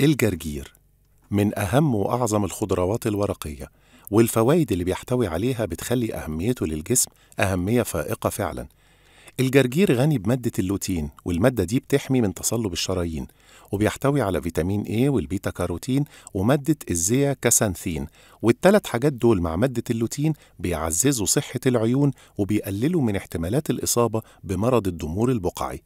الجرجير من أهم وأعظم الخضروات الورقية والفوائد اللي بيحتوي عليها بتخلي أهميته للجسم أهمية فائقة فعلا الجرجير غني بمادة اللوتين والمادة دي بتحمي من تصلب الشرايين وبيحتوي على فيتامين A والبيتا كاروتين ومادة الزيا كاسانثين والتلات حاجات دول مع مادة اللوتين بيعززوا صحة العيون وبيقللوا من احتمالات الإصابة بمرض الضمور البقعي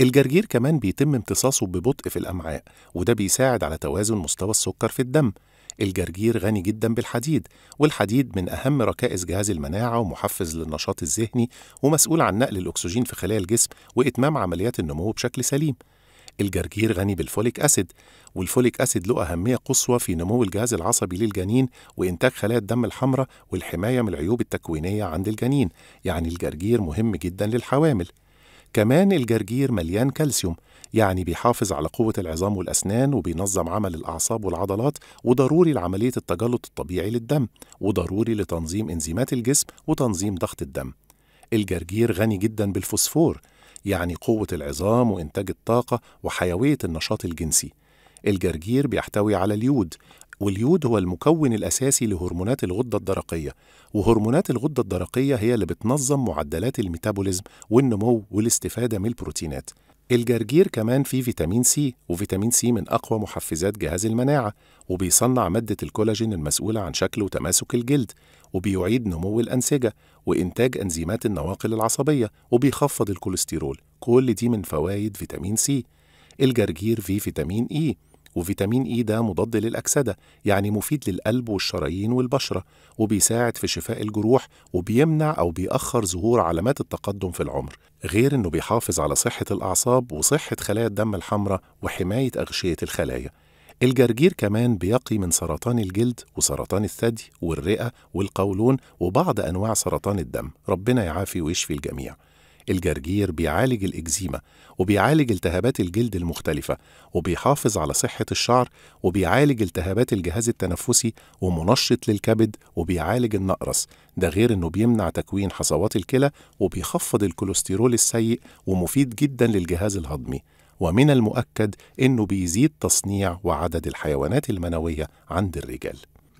الجرجير كمان بيتم امتصاصه ببطء في الأمعاء وده بيساعد على توازن مستوى السكر في الدم الجرجير غني جدا بالحديد والحديد من أهم ركائز جهاز المناعة ومحفز للنشاط الذهني ومسؤول عن نقل الأكسجين في خلايا الجسم وإتمام عمليات النمو بشكل سليم الجرجير غني بالفوليك أسيد والفوليك أسيد له أهمية قصوى في نمو الجهاز العصبي للجنين وإنتاج خلايا الدم الحمراء والحماية من العيوب التكوينية عند الجنين يعني الجرجير مهم جدا للحوامل كمان الجرجير مليان كالسيوم يعني بيحافظ على قوة العظام والأسنان وبينظم عمل الأعصاب والعضلات وضروري لعملية التجلط الطبيعي للدم وضروري لتنظيم إنزيمات الجسم وتنظيم ضغط الدم الجرجير غني جدا بالفوسفور يعني قوة العظام وإنتاج الطاقة وحيوية النشاط الجنسي الجرجير بيحتوي على اليود واليود هو المكون الأساسي لهرمونات الغدة الدرقية وهرمونات الغدة الدرقية هي اللي بتنظم معدلات الميتابوليزم والنمو والاستفادة من البروتينات الجرجير كمان فيه فيتامين سي وفيتامين سي من أقوى محفزات جهاز المناعة وبيصنع مادة الكولاجين المسؤولة عن شكل وتماسك الجلد وبيعيد نمو الأنسجة وإنتاج أنزيمات النواقل العصبية وبيخفض الكوليسترول كل دي من فوائد فيتامين سي الجرجير فيه فيتامين إي e، وفيتامين إي e ده مضاد للأكسدة يعني مفيد للقلب والشرايين والبشرة وبيساعد في شفاء الجروح وبيمنع أو بيأخر ظهور علامات التقدم في العمر غير إنه بيحافظ على صحة الأعصاب وصحة خلايا الدم الحمراء وحماية أغشية الخلايا الجرجير كمان بيقي من سرطان الجلد وسرطان الثدي والرئة والقولون وبعض أنواع سرطان الدم ربنا يعافي ويشفي الجميع الجرجير بيعالج الإكزيما وبيعالج التهابات الجلد المختلفة وبيحافظ على صحة الشعر وبيعالج التهابات الجهاز التنفسي ومنشط للكبد وبيعالج النقرس ده غير إنه بيمنع تكوين حصوات الكلى وبيخفض الكوليسترول السيء ومفيد جدا للجهاز الهضمي ومن المؤكد إنه بيزيد تصنيع وعدد الحيوانات المنوية عند الرجال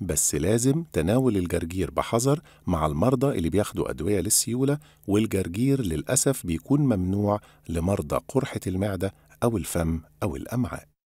بس لازم تناول الجرجير بحذر مع المرضى اللي بياخدوا أدوية للسيولة والجرجير للأسف بيكون ممنوع لمرضى قرحة المعدة أو الفم أو الأمعاء